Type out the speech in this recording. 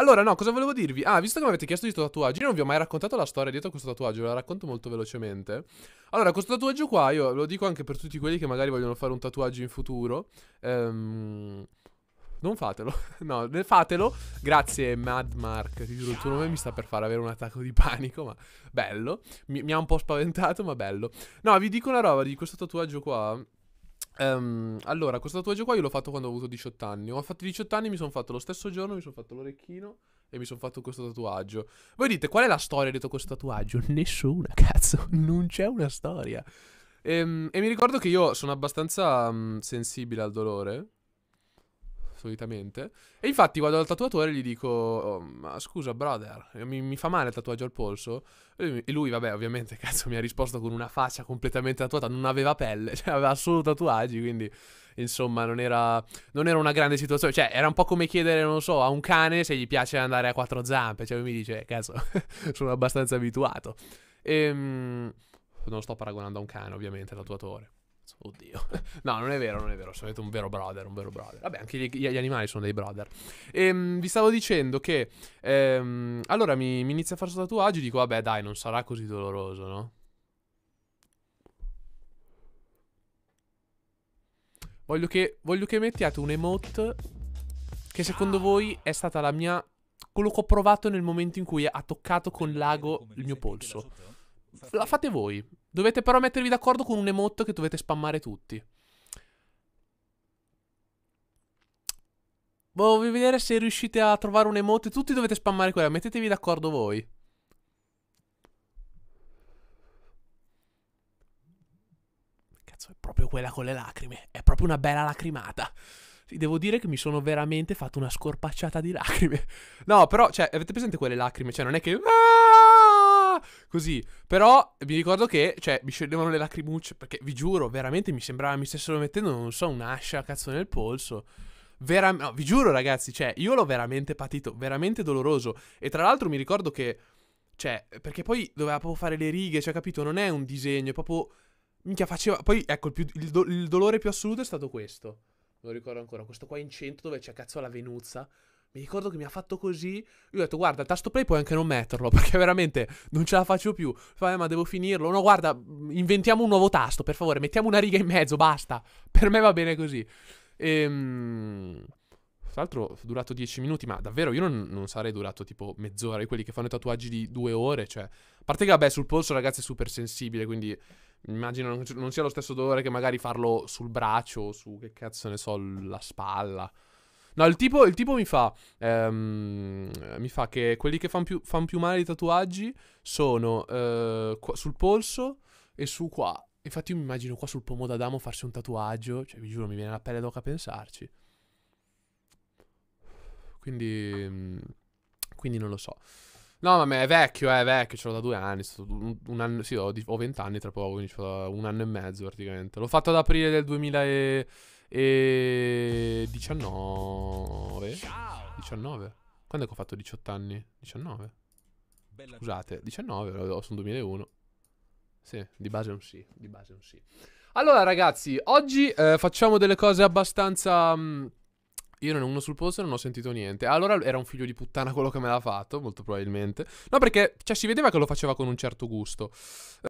Allora, no, cosa volevo dirvi? Ah, visto che mi avete chiesto di questo tatuaggio, io non vi ho mai raccontato la storia dietro a questo tatuaggio, ve la racconto molto velocemente. Allora, questo tatuaggio qua, io lo dico anche per tutti quelli che magari vogliono fare un tatuaggio in futuro. Ehm... Non fatelo, no, fatelo. Grazie Mad Mark, ti giuro il tuo nome mi sta per far avere un attacco di panico, ma bello. Mi, mi ha un po' spaventato, ma bello. No, vi dico una roba di questo tatuaggio qua. Um, allora, questo tatuaggio qua io l'ho fatto quando ho avuto 18 anni. Ho fatto 18 anni, mi sono fatto lo stesso giorno, mi sono fatto l'orecchino e mi sono fatto questo tatuaggio. Voi dite, qual è la storia dietro questo tatuaggio? Nessuna, cazzo, non c'è una storia. Um, e mi ricordo che io sono abbastanza um, sensibile al dolore solitamente. E infatti vado dal tatuatore e gli dico, oh, ma scusa brother, eh, mi, mi, fa male il tatuaggio al polso? E lui, vabbè, ovviamente, cazzo, mi ha risposto con una faccia completamente tatuata, non aveva pelle, cioè aveva solo tatuaggi, quindi... Insomma, non era, non era una grande situazione. Cioè, era un po' come chiedere, non so, a un cane se gli piace andare a quattro zampe. Cioè, lui mi dice, eh, cazzo, sono abbastanza abituato. E, ehm, non sto paragonando a un cane, ovviamente, tatuatore cazzo, oddio. no, non è vero, non è vero, siete un vero brother, un vero brother. Vabbè, anche gli, gli animali sono dei brother. E, ehm, vi stavo dicendo che... Ehm, allora mi, mi inizia a fare questo tatuaggio e dico, vabbè dai, non sarà così doloroso, no? Voglio che, voglio che mettiate un emote che secondo ah. voi è stata la mia... Quello che ho provato nel momento in cui ha toccato con l'ago il mio polso la fate voi. Dovete però mettervi d'accordo con un emote che dovete spammare tutti. Voglio vedere se riuscite a trovare un emote. Tutti dovete spammare quella. Mettetevi d'accordo voi. Cazzo, è proprio quella con le lacrime. È proprio una bella lacrimata. Devo dire che mi sono veramente fatto una scorpacciata di lacrime. No, però, cioè, avete presente quelle lacrime? Cioè, non è che... Ah! Così. Però mi ricordo che, cioè, mi scendevano le lacrimucce. Perché vi giuro, veramente mi sembrava mi stessero mettendo, non so, un'ascia cazzo nel polso. Veramente, no, vi giuro, ragazzi, cioè, io l'ho veramente patito, veramente doloroso. E tra l'altro mi ricordo che. Cioè, perché poi doveva proprio fare le righe, cioè, capito? Non è un disegno, è proprio. Minchia, faceva. Poi, ecco, il, più, il, do- il dolore più assoluto è stato questo. Non lo ricordo ancora. Questo qua in centro dove c'è cazzo la Venuzza. Mi ricordo che mi ha fatto così. Io ho detto, guarda, il tasto play puoi anche non metterlo, perché veramente non ce la faccio più. Fai, eh, ma devo finirlo. No, guarda, inventiamo un nuovo tasto, per favore, mettiamo una riga in mezzo, basta. Per me va bene così. Ehm... Tra l'altro è durato dieci minuti, ma davvero io non, non, sarei durato tipo mezz'ora di quelli che fanno i tatuaggi di due ore, cioè... A parte che vabbè sul polso ragazzi è super sensibile, quindi immagino non sia lo stesso dolore che magari farlo sul braccio o su che cazzo ne so, la spalla. No, il tipo, il tipo mi fa. Ehm, mi fa che quelli che fanno più, fan più male i tatuaggi sono eh, qua, sul polso e su qua. Infatti, io mi immagino qua sul pomo d'Adamo farsi un tatuaggio. Cioè, vi giuro, mi viene la pelle d'oca a pensarci. Quindi. Mm, quindi non lo so. No, ma me è vecchio, eh, è vecchio, ce l'ho da due anni, un, un anno, sì, ho, ho vent'anni tra poco, quindi ce l'ho da un anno e mezzo praticamente. L'ho fatto ad aprile del 2000 e... E 19. 19. Quando è che ho fatto 18 anni? 19. Scusate, 19, sono 2001. Sì, di base è un sì, di base un sì. Allora ragazzi, oggi eh, facciamo delle cose abbastanza... Mh, mm, io non ho uno sul posto non ho sentito niente. Allora era un figlio di puttana quello che me l'ha fatto, molto probabilmente. No, perché cioè, si vedeva che lo faceva con un certo gusto.